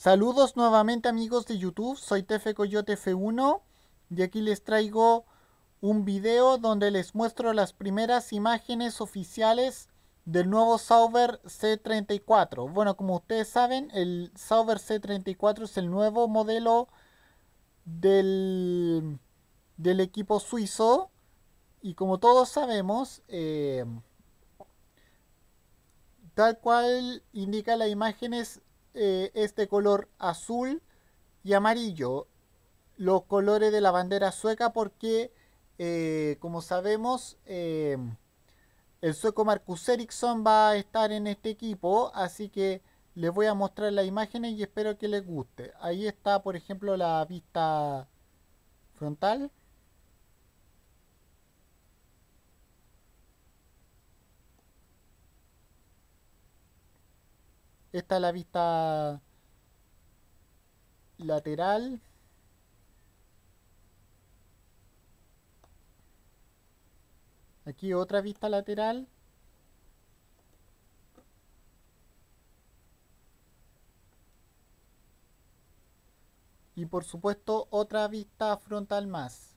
Saludos nuevamente amigos de YouTube, soy Tefe Coyote F1 y aquí les traigo un video donde les muestro las primeras imágenes oficiales del nuevo Sauber C34. Bueno, como ustedes saben, el Sauber C34 es el nuevo modelo del, del equipo suizo y como todos sabemos, eh, tal cual indica las imágenes, eh, este color azul y amarillo, los colores de la bandera sueca, porque eh, como sabemos, eh, el sueco Marcus Eriksson va a estar en este equipo, así que les voy a mostrar las imágenes y espero que les guste. Ahí está, por ejemplo, la vista frontal. Esta es la vista lateral. Aquí otra vista lateral. Y por supuesto otra vista frontal más.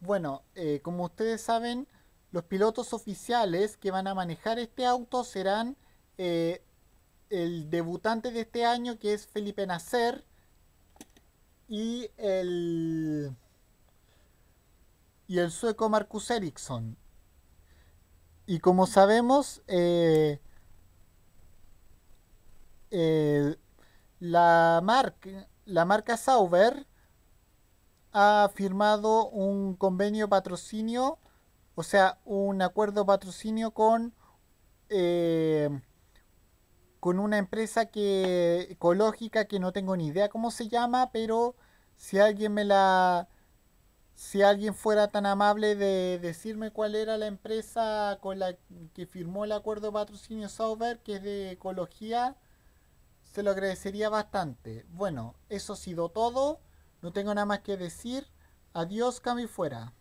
Bueno, eh, como ustedes saben, los pilotos oficiales que van a manejar este auto serán eh, el debutante de este año, que es Felipe Nacer, y el, y el sueco Marcus Eriksson. Y como sabemos, eh, eh, la, marca, la marca Sauber ha firmado un convenio patrocinio, o sea, un acuerdo patrocinio con eh, con una empresa que, ecológica que no tengo ni idea cómo se llama, pero si alguien me la... Si alguien fuera tan amable de decirme cuál era la empresa con la que firmó el acuerdo de patrocinio Sauber, que es de ecología, se lo agradecería bastante. Bueno, eso ha sido todo. No tengo nada más que decir. Adiós, Cami fuera.